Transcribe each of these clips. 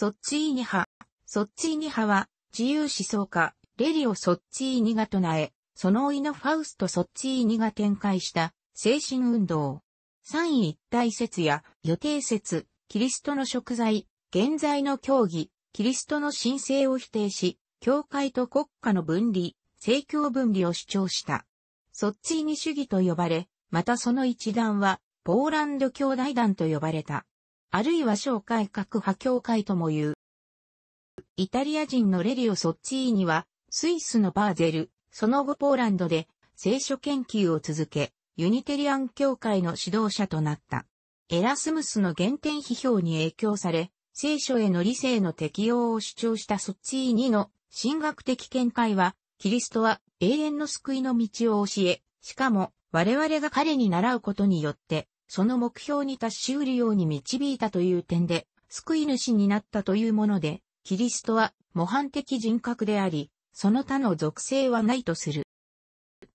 ソッチーニ派。ソッチーニ派は、自由思想家、レリオ・ソッチーニが唱え、その甥のファウスト・ソッチーニが展開した、精神運動。三位一体説や、予定説、キリストの贖罪、現在の教義、キリストの神聖を否定し、教会と国家の分離、政教分離を主張した。ソッチーニ主義と呼ばれ、またその一団は、ポーランド兄弟団と呼ばれた。あるいは小改革派協会とも言う。イタリア人のレリオ・ソッチーニは、スイスのバーゼル、その後ポーランドで、聖書研究を続け、ユニテリアン教会の指導者となった。エラスムスの原点批評に影響され、聖書への理性の適用を主張したソッチーニの神学的見解は、キリストは永遠の救いの道を教え、しかも我々が彼に習うことによってその目標に達し得るように導いたという点で、救い主になったというもので、キリストは模範的人格であり、その他の属性はないとする。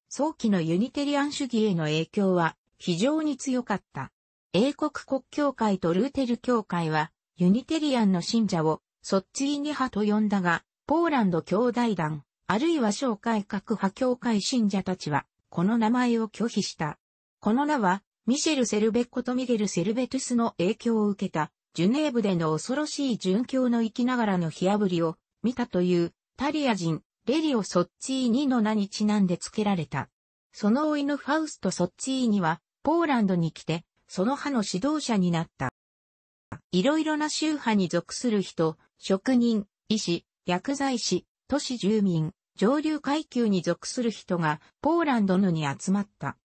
早期のユニテリアン主義への影響は非常に強かった。英国国教会とルーテル教会は、ユニテリアンの信者を、ソッツイニ派と呼んだが、ポーランド兄弟団、あるいは小改各派教会信者たちは、この名前を拒否した。この名は、ミシェル・セルベッコとミゲル・セルベトゥスの影響を受けた、ジュネーブでの恐ろしい殉教の生きながらの火炙りを見たという、タリア人、レリオ・ソッチーニの名にちなんで付けられた。その老いのファウスト・ソッチーニは、ポーランドに来て、その派の指導者になった。いろいろな宗派に属する人、職人、医師、薬剤師、都市住民、上流階級に属する人がポーランドのに集まった。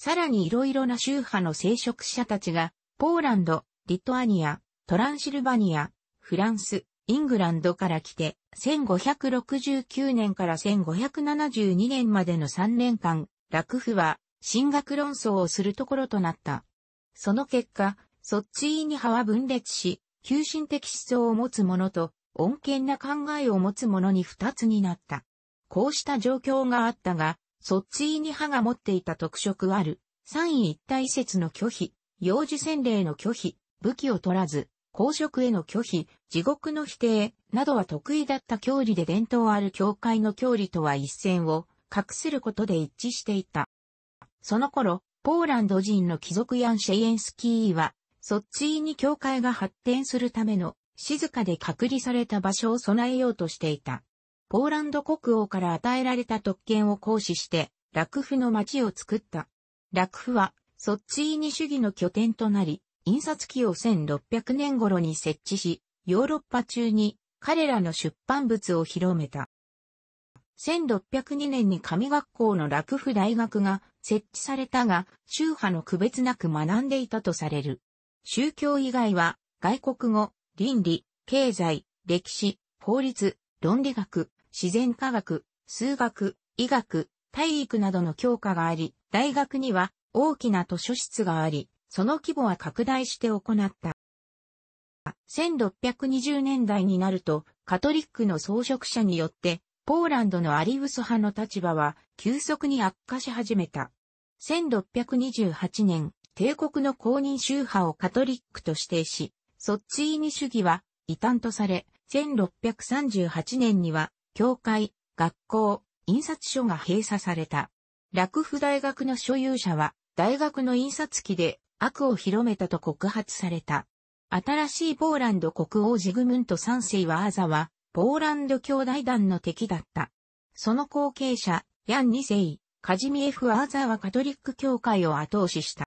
さらに色々な宗派の聖職者たちが、ポーランド、リトアニア、トランシルバニア、フランス、イングランドから来て、1569年から1572年までの3年間、楽譜は、進学論争をするところとなった。その結果、ソッチーニ派は分裂し、急進的思想を持つ者と、穏健な考えを持つ者に二つになった。こうした状況があったが、そっちいに歯が持っていた特色ある、三位一体説の拒否、幼児洗礼の拒否、武器を取らず、公職への拒否、地獄の否定、などは得意だった教理で伝統ある教会の教理とは一線を隠することで一致していた。その頃、ポーランド人の貴族ヤン・シェイエンスキーは、そっちに教会が発展するための静かで隔離された場所を備えようとしていた。ポーランド国王から与えられた特権を行使して、楽譜の町を作った。楽譜は、ソッチーニ主義の拠点となり、印刷機を1600年頃に設置し、ヨーロッパ中に彼らの出版物を広めた。1602年に神学校の楽譜大学が設置されたが、宗派の区別なく学んでいたとされる。宗教以外は、外国語、倫理、経済、歴史、法律、論理学、自然科学、数学、医学、体育などの教科があり、大学には大きな図書室があり、その規模は拡大して行った。1620年代になると、カトリックの装飾者によって、ポーランドのアリウス派の立場は急速に悪化し始めた。1628年、帝国の公認宗派をカトリックと指定し、ソッチーニ主義は異端とされ、1638年には教会、学校、印刷所が閉鎖された。楽譜大学の所有者は、大学の印刷機で悪を広めたと告発された。新しいポーランド国王ジグムント三世はアーザは、ポーランド兄弟団の敵だった。その後継者、ヤン二世、カジミエフ・アーザはカトリック教会を後押しした。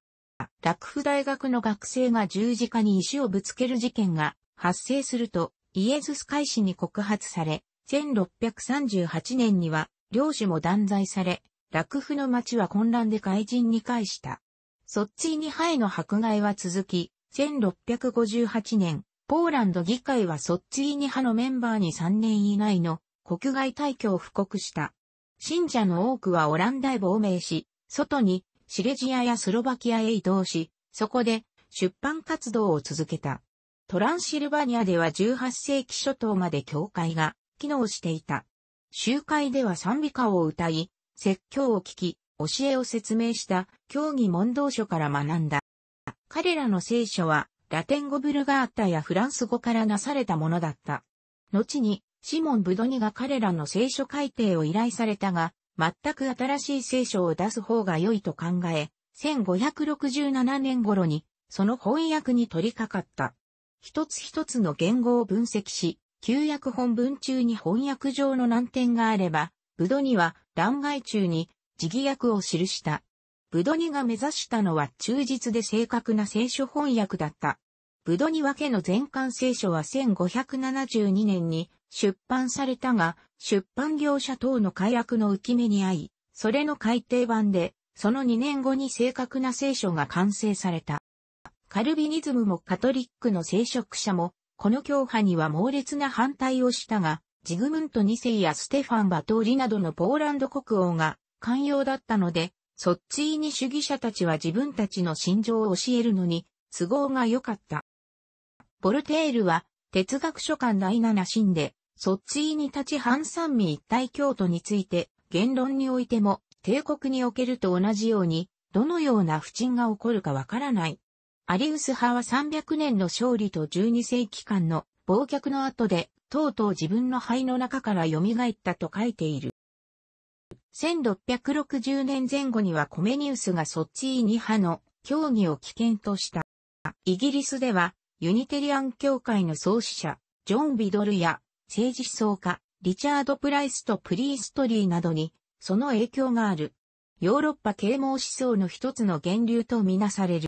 楽譜大学の学生が十字架に石をぶつける事件が発生すると、イエズス会士に告発され、1638年には、領主も断罪され、楽譜の町は混乱で怪人に返した。ソッちーニ派への迫害は続き、1658年、ポーランド議会はソッちーニ派のメンバーに3年以内の国外退去を布告した。信者の多くはオランダへ亡命し、外にシレジアやスロバキアへ移動し、そこで出版活動を続けた。トランシルバニアでは18世紀初頭まで教会が機能していた。集会では賛美歌を歌い、説教を聞き、教えを説明した教義問答書から学んだ。彼らの聖書は、ラテン語ブルガータやフランス語からなされたものだった。後に、シモン・ブドニが彼らの聖書改訂を依頼されたが、全く新しい聖書を出す方が良いと考え、1567年頃に、その翻訳に取り掛かった。一つ一つの言語を分析し、旧約本文中に翻訳上の難点があれば、ブドニは欄外中に儀訳を記した。ブドニが目指したのは忠実で正確な聖書翻訳だった。ブドニワ家の全巻聖書は1572年に出版されたが、出版業者等の解約の浮き目に遭い、それの改訂版で、その2年後に正確な聖書が完成された。カルビニズムもカトリックの聖職者もこの教派には猛烈な反対をしたが、ジグムント2世やステファン・バトーリなどのポーランド国王が寛容だったので、そっちに主義者たちは自分たちの心情を教えるのに都合が良かった。ボルテールは哲学書館第7新で、そっちに立ち反三味一体教徒について言論においても帝国におけると同じようにどのような不沈が起こるかわからないアリウス派は300年の勝利と12世紀間の忘却の後で、とうとう自分の肺の中から蘇ったと書いている。1660年前後にはコメニウスがソッチー派の協議を危険とした。イギリスでは、ユニテリアン教会の創始者、ジョン・ビドルや政治思想家、リチャード・プライスとプリーストリーなどに、その影響がある。ヨーロッパ啓蒙思想の一つの源流とみなされる。